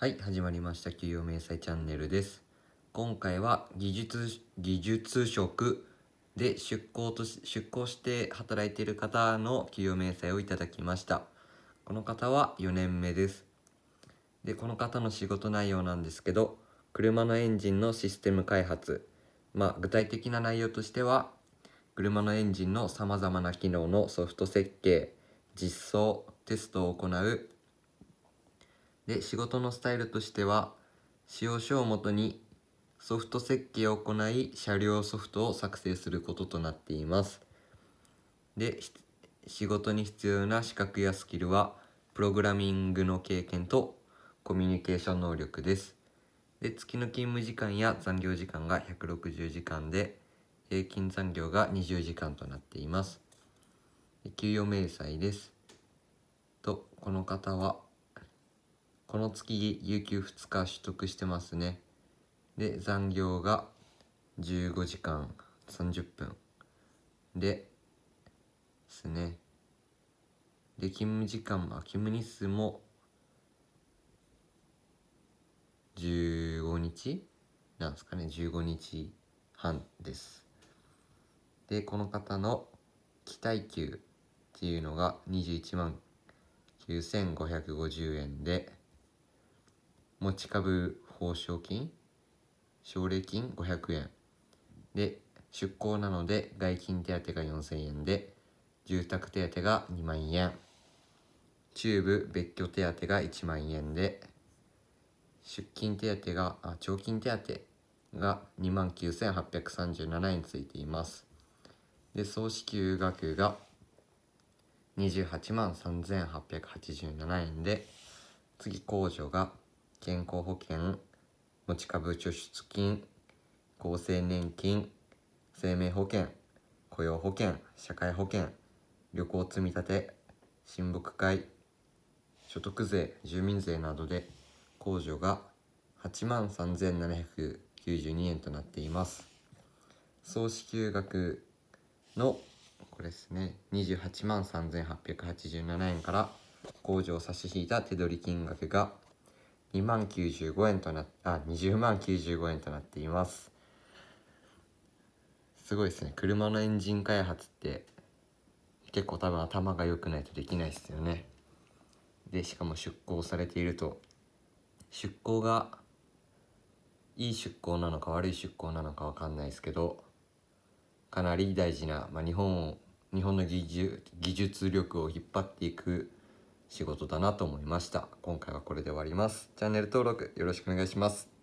はい、始まりました。給与明細チャンネルです。今回は技術、技術職で出向とし、出向して働いている方の給与明細をいただきました。この方は4年目です。で、この方の仕事内容なんですけど、車のエンジンのシステム開発。まあ、具体的な内容としては、車のエンジンの様々な機能のソフト設計、実装、テストを行うで仕事のスタイルとしては使用書をもとにソフト設計を行い車両ソフトを作成することとなっていますで仕事に必要な資格やスキルはプログラミングの経験とコミュニケーション能力ですで月の勤務時間や残業時間が160時間で平均残業が20時間となっています給与明細ですとこの方はこの月有給2日取得してますねで残業が15時間30分でですねで勤務時間あ勤務日数も15日なんですかね15日半ですでこの方の期待給っていうのが21万9550円で持ち株報奨金奨励金500円で出向なので外勤手当が4000円で住宅手当が2万円中部別居手当が1万円で出勤手当があ長勤手当が2万9837円ついていますで総支給額が28万3887円で次控除が健康保険、持ち株貯出金、厚生年金、生命保険、雇用保険、社会保険、旅行積立、親睦会、所得税、住民税などで控除が8万3792円となっています。総支給額のこれですね28万3887円から控除を差し引いた手取り金額が2万95円となあ20万95円となっていますすごいですね車のエンジン開発って結構多分頭が良くないとできないですよねでしかも出向されていると出向がいい出向なのか悪い出向なのか分かんないですけどかなり大事な、まあ、日本を日本の技術技術力を引っ張っていく仕事だなと思いました。今回はこれで終わります。チャンネル登録よろしくお願いします。